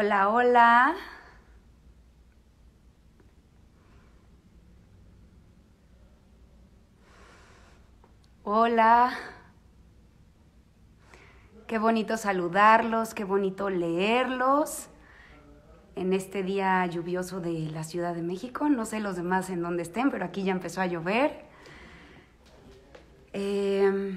Hola, hola. Hola. Qué bonito saludarlos, qué bonito leerlos en este día lluvioso de la Ciudad de México. No sé los demás en dónde estén, pero aquí ya empezó a llover. Eh,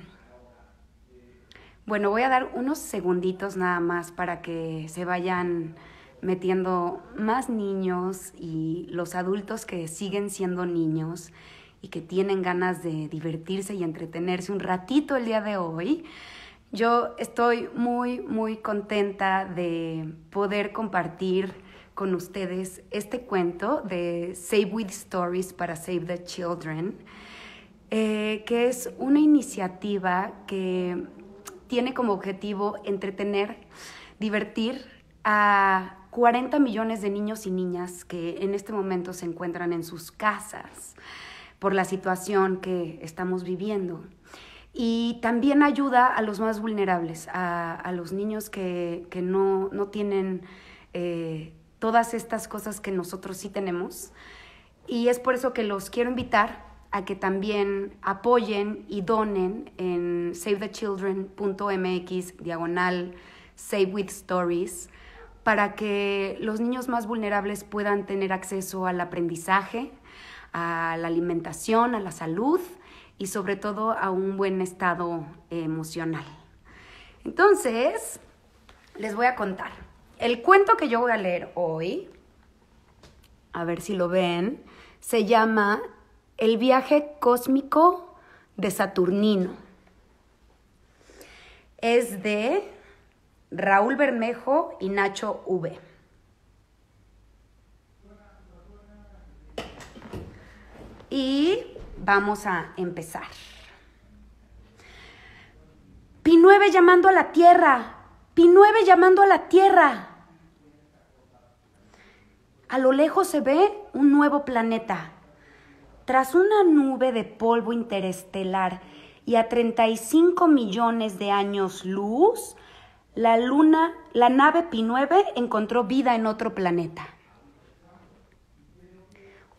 bueno, voy a dar unos segunditos nada más para que se vayan metiendo más niños y los adultos que siguen siendo niños y que tienen ganas de divertirse y entretenerse un ratito el día de hoy. Yo estoy muy, muy contenta de poder compartir con ustedes este cuento de Save With Stories para Save the Children, eh, que es una iniciativa que tiene como objetivo entretener, divertir a 40 millones de niños y niñas que en este momento se encuentran en sus casas por la situación que estamos viviendo. Y también ayuda a los más vulnerables, a, los niños que, no, tienen eh, todas estas cosas que nosotros sí tenemos. Y es por eso que los quiero invitar a que también apoyen y donen en savethechildren.mx diagonal Save with Stories para que los niños más vulnerables puedan tener acceso al aprendizaje, a la alimentación, a la salud y sobre todo a un buen estado emocional. Entonces, les voy a contar. El cuento que yo voy a leer hoy, a ver si lo ven, se llama El viaje cósmico de Saturnino es de Raúl Bermejo y Nacho V. Y vamos a empezar. Pi 9 llamando a la tierra. Pi 9 llamando a la tierra. A lo lejos se ve un nuevo planeta. Tras una nube de polvo interestelar y a 35 millones de años luz, la luna, la nave P9 encontró vida en otro planeta.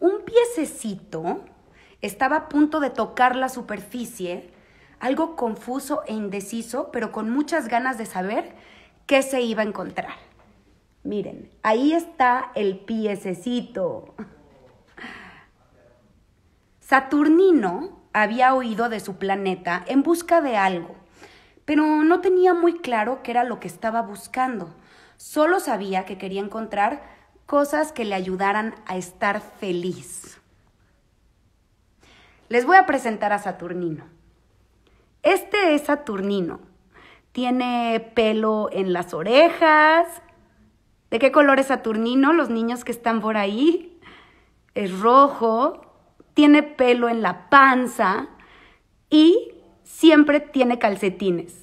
Un piececito estaba a punto de tocar la superficie, algo confuso e indeciso, pero con muchas ganas de saber qué se iba a encontrar. Miren, ahí está el piececito. Saturnino había oído de su planeta en busca de algo, pero no tenía muy claro qué era lo que estaba buscando. Solo sabía que quería encontrar cosas que le ayudaran a estar feliz. Les voy a presentar a Saturnino. Este es Saturnino. Tiene pelo en las orejas. ¿De qué color es Saturnino? Los niños que están por ahí. Es rojo, tiene pelo en la panza y siempre tiene calcetines.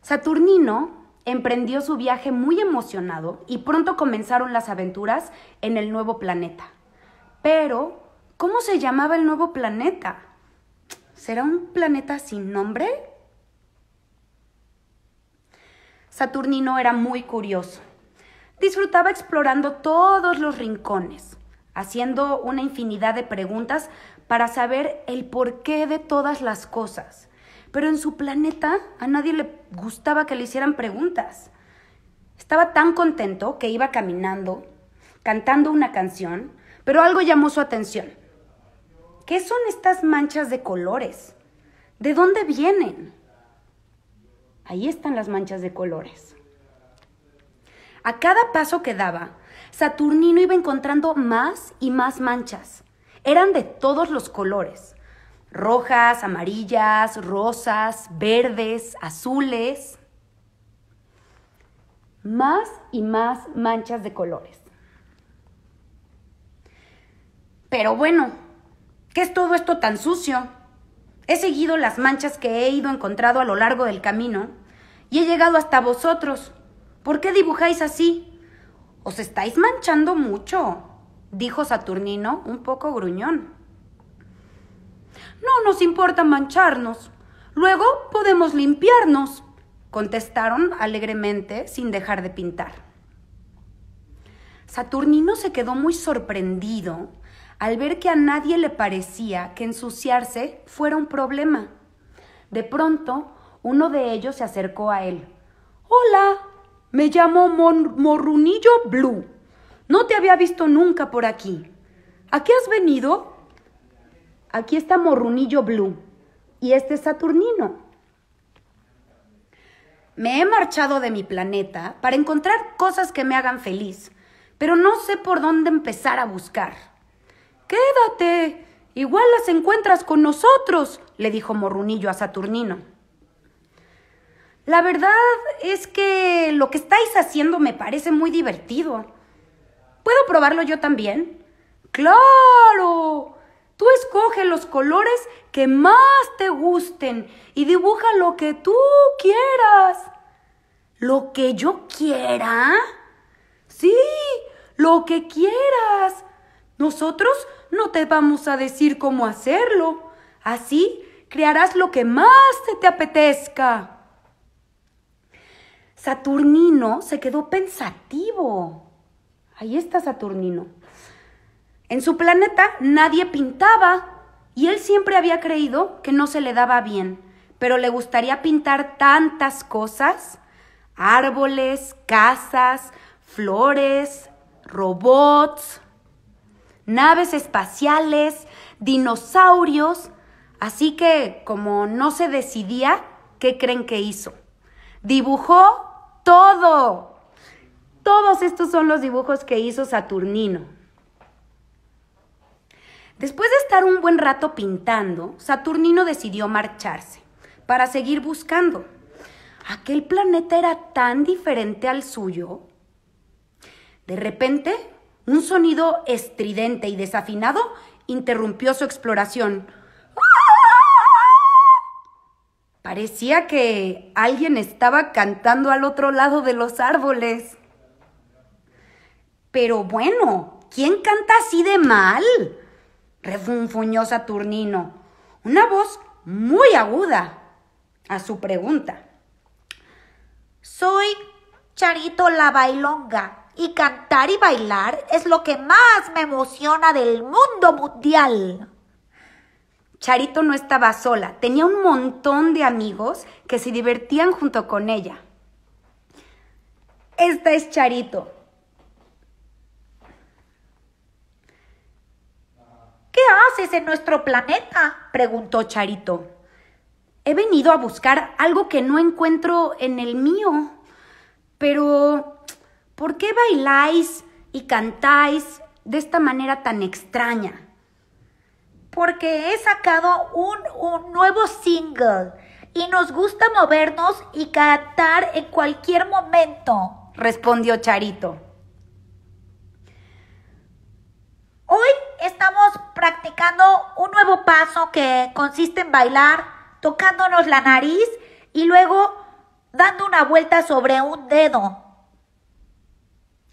Saturnino emprendió su viaje muy emocionado y pronto comenzaron las aventuras en el nuevo planeta. Pero, ¿cómo se llamaba el nuevo planeta? ¿Será un planeta sin nombre? Saturnino era muy curioso disfrutaba explorando todos los rincones, haciendo una infinidad de preguntas para saber el porqué de todas las cosas. Pero en su planeta a nadie le gustaba que le hicieran preguntas. Estaba tan contento que iba caminando, cantando una canción, pero algo llamó su atención. ¿Qué son estas manchas de colores? ¿De dónde vienen? Ahí están las manchas de colores. A cada paso que daba, Saturnino iba encontrando más y más manchas. Eran de todos los colores. Rojas, amarillas, rosas, verdes, azules. Más y más manchas de colores. Pero bueno, ¿qué es todo esto tan sucio? He seguido las manchas que he ido encontrando a lo largo del camino y he llegado hasta vosotros, ¿Por qué dibujáis así? Os estáis manchando mucho, dijo Saturnino un poco gruñón. No nos importa mancharnos. Luego podemos limpiarnos, contestaron alegremente sin dejar de pintar. Saturnino se quedó muy sorprendido al ver que a nadie le parecía que ensuciarse fuera un problema. De pronto, uno de ellos se acercó a él. Hola, me llamo Morrunillo Blue. No te había visto nunca por aquí. ¿A qué has venido? Aquí está Morrunillo Blue y este es Saturnino. Me he marchado de mi planeta para encontrar cosas que me hagan feliz, pero no sé por dónde empezar a buscar. Quédate, igual las encuentras con nosotros, le dijo Morrunillo a Saturnino. La verdad es que lo que estáis haciendo me parece muy divertido. ¿Puedo probarlo yo también? ¡Claro! Tú escoge los colores que más te gusten y dibuja lo que tú quieras. ¿Lo que yo quiera? Sí, lo que quieras. Nosotros no te vamos a decir cómo hacerlo. Así crearás lo que más te, te apetezca. Saturnino se quedó pensativo. Ahí está Saturnino. En su planeta nadie pintaba y él siempre había creído que no se le daba bien, pero le gustaría pintar tantas cosas, árboles, casas, flores, robots, naves espaciales, dinosaurios, así que como no se decidía, ¿qué creen que hizo? Dibujó todo. Todos estos son los dibujos que hizo Saturnino. Después de estar un buen rato pintando, Saturnino decidió marcharse para seguir buscando. Aquel planeta era tan diferente al suyo. De repente, un sonido estridente y desafinado interrumpió su exploración. Parecía que alguien estaba cantando al otro lado de los árboles. Pero bueno, ¿quién canta así de mal? refunfuñó Saturnino, una voz muy aguda a su pregunta. Soy Charito la bailonga y cantar y bailar es lo que más me emociona del mundo mundial. Charito no estaba sola, tenía un montón de amigos que se divertían junto con ella. Esta es Charito. ¿Qué haces en nuestro planeta? preguntó Charito. He venido a buscar algo que no encuentro en el mío. Pero, ¿por qué bailáis y cantáis de esta manera tan extraña? porque he sacado un, nuevo single y nos gusta movernos y cantar en cualquier momento, respondió Charito. Hoy estamos practicando un nuevo paso que consiste en bailar tocándonos la nariz y luego dando una vuelta sobre un dedo.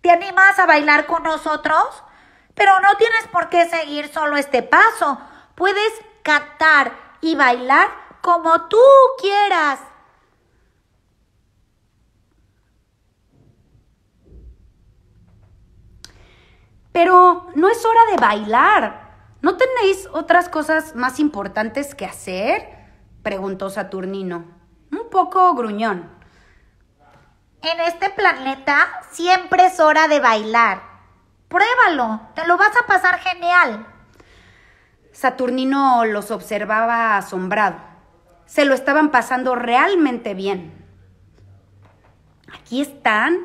¿Te animas a bailar con nosotros? Pero no tienes por qué seguir solo este paso. Puedes cantar y bailar como tú quieras. Pero no es hora de bailar. ¿No tenéis otras cosas más importantes que hacer? preguntó Saturnino, un poco gruñón. En este planeta siempre es hora de bailar. Pruébalo, te lo vas a pasar genial. Saturnino los observaba asombrado. Se lo estaban pasando realmente bien. Aquí están,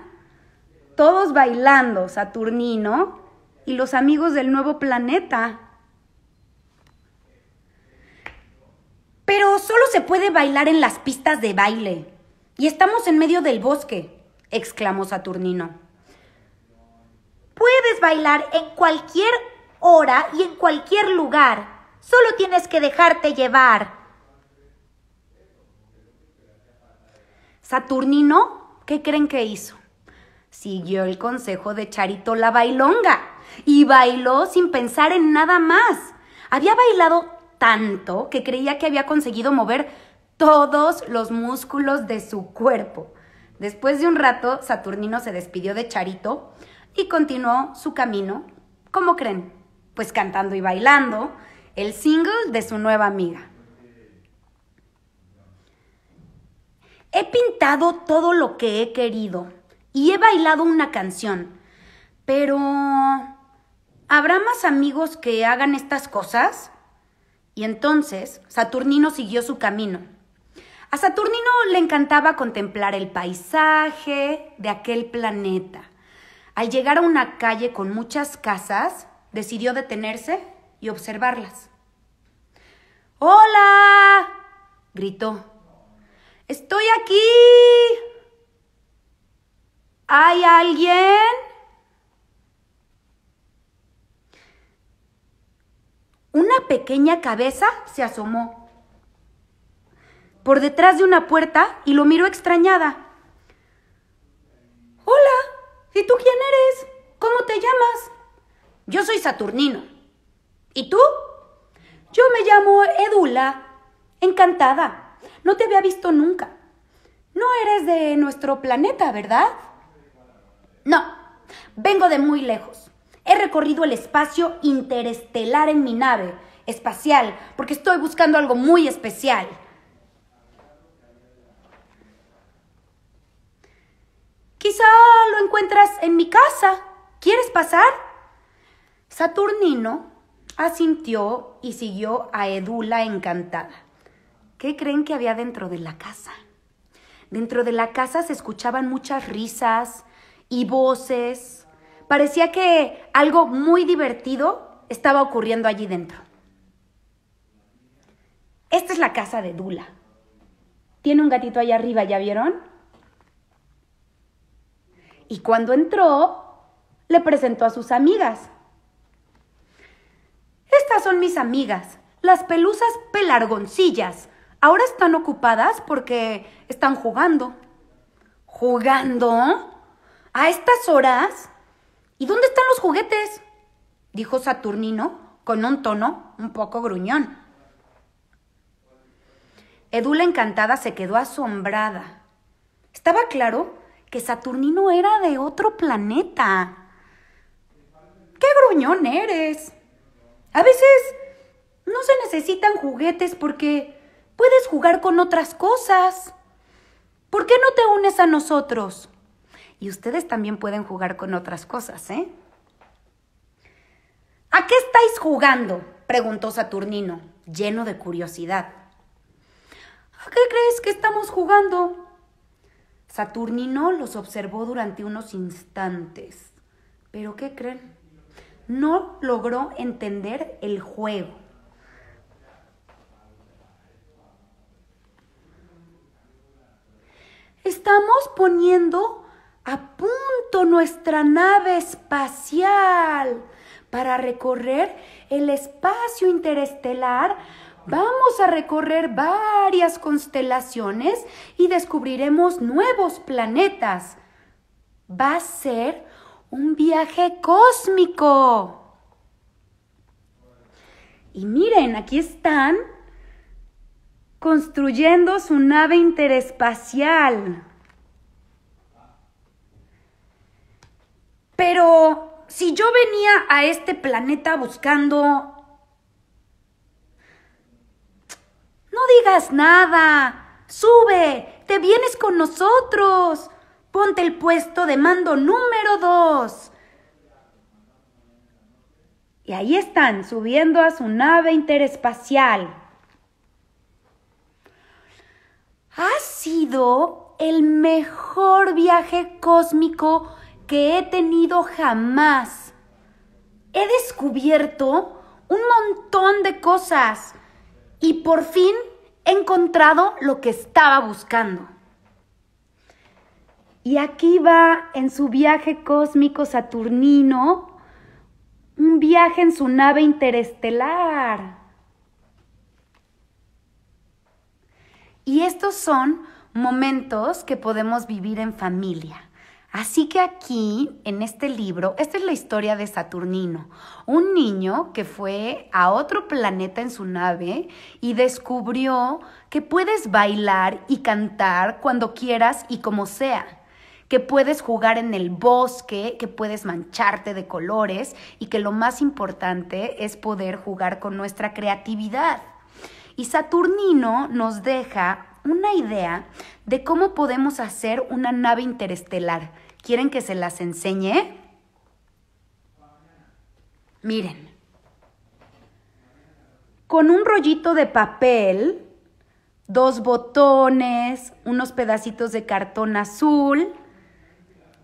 todos bailando, Saturnino y los amigos del nuevo planeta. Pero solo se puede bailar en las pistas de baile. Y estamos en medio del bosque, exclamó Saturnino. Puedes bailar en cualquier hora y en cualquier lugar. Solo tienes que dejarte llevar. Saturnino, ¿qué creen que hizo? Siguió el consejo de Charito la bailonga y bailó sin pensar en nada más. Había bailado tanto que creía que había conseguido mover todos los músculos de su cuerpo. Después de un rato, Saturnino se despidió de Charito y continuó su camino. ¿Cómo creen? pues cantando y bailando el single de su nueva amiga. He pintado todo lo que he querido y he bailado una canción, pero ¿habrá más amigos que hagan estas cosas? Y entonces Saturnino siguió su camino. A Saturnino le encantaba contemplar el paisaje de aquel planeta. Al llegar a una calle con muchas casas, decidió detenerse y observarlas. ¡Hola! gritó. ¡Estoy aquí! ¿Hay alguien? Una pequeña cabeza se asomó por detrás de una puerta y lo miró extrañada. Hola, ¿y tú quién eres? ¿Cómo te llamas? Yo soy Saturnino. ¿Y tú? Yo me llamo Edula. Encantada. No te había visto nunca. No eres de nuestro planeta, ¿verdad? No. Vengo de muy lejos. He recorrido el espacio interestelar en mi nave espacial porque estoy buscando algo muy especial. Quizá lo encuentras en mi casa. ¿Quieres pasar? Saturnino asintió y siguió a Edula encantada. ¿Qué creen que había dentro de la casa? Dentro de la casa se escuchaban muchas risas y voces. Parecía que algo muy divertido estaba ocurriendo allí dentro. Esta es la casa de Dula. Tiene un gatito allá arriba, ¿ya vieron? Y cuando entró, le presentó a sus amigas. Estas son mis amigas, las pelusas pelargoncillas. Ahora están ocupadas porque están jugando. ¿Jugando? ¿A estas horas? ¿Y dónde están los juguetes? dijo Saturnino con un tono un poco gruñón. Edula encantada se quedó asombrada. Estaba claro que Saturnino era de otro planeta. ¡Qué gruñón eres! A veces no se necesitan juguetes porque puedes jugar con otras cosas. ¿Por qué no te unes a nosotros? Y ustedes también pueden jugar con otras cosas, ¿eh? ¿A qué estáis jugando? preguntó Saturnino, lleno de curiosidad. ¿A qué crees que estamos jugando? Saturnino los observó durante unos instantes. ¿Pero qué creen? no logró entender el juego. Estamos poniendo a punto nuestra nave espacial para recorrer el espacio interestelar vamos a recorrer varias constelaciones y descubriremos nuevos planetas. Va a ser un viaje cósmico. Y miren, aquí están construyendo su nave interespacial. Pero si yo venía a este planeta buscando... No digas nada, sube, te vienes con nosotros. Ponte el puesto de mando número 2. Y ahí están, subiendo a su nave interespacial. Ha sido el mejor viaje cósmico que he tenido jamás. He descubierto un montón de cosas y por fin he encontrado lo que estaba buscando. Y aquí va en su viaje cósmico saturnino, un viaje en su nave interestelar. Y estos son momentos que podemos vivir en familia. Así que aquí, en este libro, esta es la historia de Saturnino, un niño que fue a otro planeta en su nave y descubrió que puedes bailar y cantar cuando quieras y como sea que puedes jugar en el bosque, que puedes mancharte de colores y que lo más importante es poder jugar con nuestra creatividad. Y Saturnino nos deja una idea de cómo podemos hacer una nave interestelar. ¿Quieren que se las enseñe? Miren. Con un rollito de papel, dos botones, unos pedacitos de cartón azul,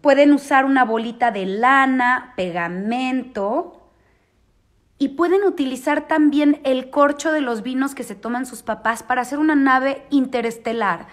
Pueden usar una bolita de lana, pegamento y pueden utilizar también el corcho de los vinos que se toman sus papás para hacer una nave interestelar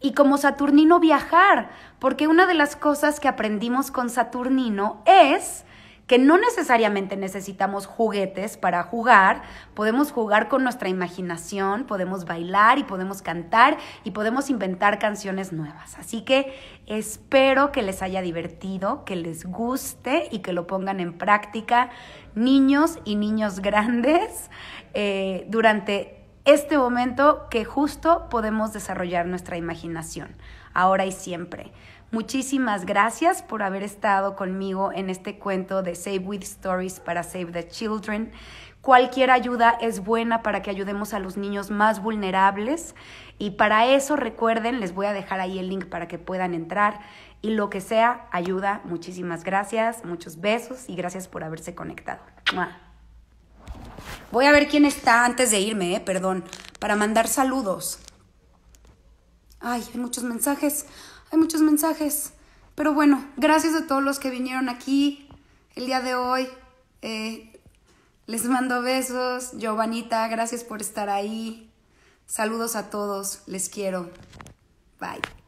y como Saturnino viajar, porque una de las cosas que aprendimos con Saturnino es que no necesariamente necesitamos juguetes para jugar, podemos jugar con nuestra imaginación, podemos bailar y podemos cantar y podemos inventar canciones nuevas. Así que espero que les haya divertido, que les guste y que lo pongan en práctica niños y niños grandes eh, durante este momento que justo podemos desarrollar nuestra imaginación, ahora y siempre. Muchísimas gracias por haber estado conmigo en este cuento de Save with Stories para Save the Children. Cualquier ayuda es buena para que ayudemos a los niños más vulnerables y para eso recuerden, les voy a dejar ahí el link para que puedan entrar y lo que sea, ayuda. Muchísimas gracias, muchos besos y gracias por haberse conectado. Voy a ver quién está antes de irme, eh, perdón, para mandar saludos. Ay, hay muchos mensajes. Hay muchos mensajes. Pero bueno, gracias a todos los que vinieron aquí el día de hoy. Eh, les mando besos. Giovanita, gracias por estar ahí. Saludos a todos. Les quiero. Bye.